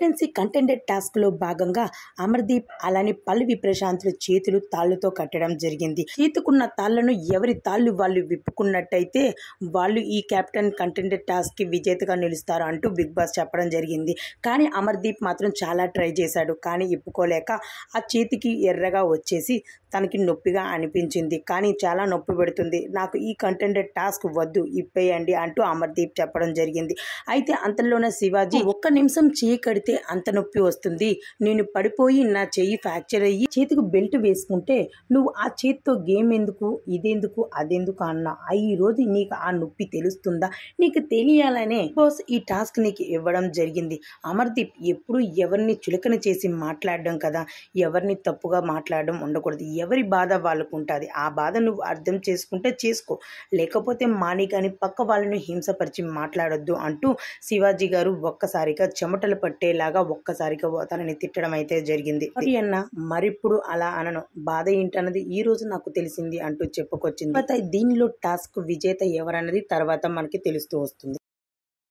captaincy contended టాస్క్లో భాగంగా అమర్దీప్ అలానే పల్లవి ప్రశాంత్లు చేతులు తాళ్లతో కట్టడం జరిగింది చేతుకున్న తాళ్లను ఎవరి తాళ్లు వాళ్ళు విప్పుకున్నట్టయితే వాళ్ళు ఈ కెప్టెన్ కంటెండెడ్ టాస్క్కి విజేతగా నిలుస్తారు అంటూ బిగ్ బాస్ చెప్పడం జరిగింది కానీ అమర్దీప్ మాత్రం చాలా ట్రై చేశాడు కానీ ఇప్పుకోలేక ఆ చేతికి ఎర్రగా వచ్చేసి తనకి నొప్పిగా అనిపించింది కానీ చాలా నొప్పి పెడుతుంది నాకు ఈ కంటెండెడ్ టాస్క్ వద్దు ఇప్పేయండి అంటూ అమర్దీప్ చెప్పడం జరిగింది అయితే అంతలోనే శివాజీ ఒక్క నిమిషం చేయకడితే పడితే అంత నొప్పి వస్తుంది నేను పడిపోయి నా చెయ్యి ఫ్రాక్చర్ అయ్యి చేతికి బెల్ట్ వేసుకుంటే నువ్వు ఆ చేతితో గేమ్ ఎందుకు ఇదేందుకు అదెందుకు అన్నా ఈ రోజు నీకు ఆ నొప్పి తెలుస్తుందా నీకు తెలియాలనే బాస్ ఈ టాస్క్ నీకు ఇవ్వడం జరిగింది అమర్దీప్ ఎప్పుడు ఎవరిని చులకన చేసి మాట్లాడడం కదా ఎవరిని తప్పుగా మాట్లాడడం ఉండకూడదు ఎవరి బాధ వాళ్ళకు ఉంటుంది ఆ బాధ నువ్వు అర్థం చేసుకుంటే చేసుకో లేకపోతే మాని కానీ పక్క వాళ్ళని హింసపరిచి మాట్లాడొద్దు అంటూ శివాజీ గారు ఒక్కసారిగా చెమటలు పట్టేలా ఇలాగా ఒక్కసారిగా తనని తిట్టడం అయితే జరిగింది మరి అన్న మరిప్పుడు అలా అనను బాధ ఏంటన్నది ఈ రోజు నాకు తెలిసింది అంటూ చెప్పుకొచ్చింది దీనిలో టాస్క్ విజేత ఎవరన్నది తర్వాత మనకి తెలుస్తూ వస్తుంది